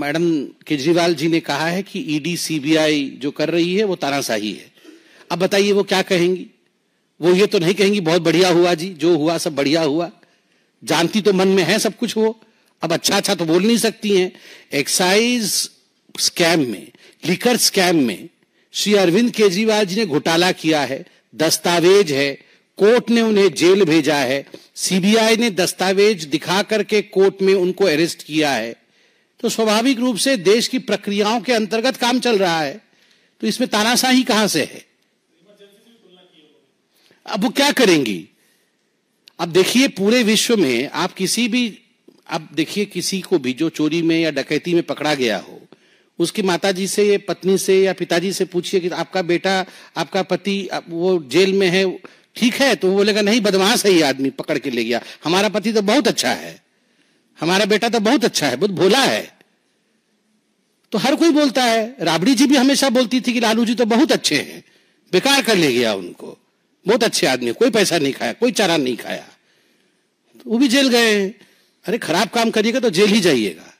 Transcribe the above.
madam Kejriwal जी ने कहा है कि ईडी e सीबीआई जो कर रही है वो तानाशाही है अब बताइए वो क्या कहेंगी वो ये तो नहीं कहेंगी बहुत बढ़िया हुआ जी जो हुआ सब बढ़िया हुआ जानती तो मन में है सब कुछ वो अब अच्छा अच्छा तो बोल नहीं सकती हैं एक्साइज स्कैम में लिकर स्कैम में श्री अरविंद केजरीवाल जी ने घोटाला किया है दस्तावेज है कोर्ट ने उन्हें जेल भेजा है सीबीआई ने दस्तावेज दिखा करके कोर्ट में उनको अरेस्ट किया है तो स्वाभाविक रूप से देश की प्रक्रियाओं के अंतर्गत काम चल रहा है तो इसमें तानाशाही कहां से है अब वो क्या करेंगी अब देखिए पूरे विश्व में आप किसी भी अब देखिए किसी को भी जो चोरी में या डकैती में पकड़ा गया हो उसकी माताजी से या पत्नी से या पिताजी से पूछिए कि आपका बेटा आपका पति आप वो जेल में है ठीक है तो वो बोलेगा नहीं बदमाश है ये आदमी पकड़ के ले गया हमारा पति तो बहुत अच्छा है हमारा बेटा तो बहुत अच्छा है बहुत भोला है तो हर कोई बोलता है राबड़ी जी भी हमेशा बोलती थी कि लालू जी तो बहुत अच्छे हैं बेकार कर ले गया उनको बहुत अच्छे आदमी कोई पैसा नहीं खाया कोई चारा नहीं खाया तो वो भी जेल गए अरे खराब काम करिएगा तो जेल ही जाइएगा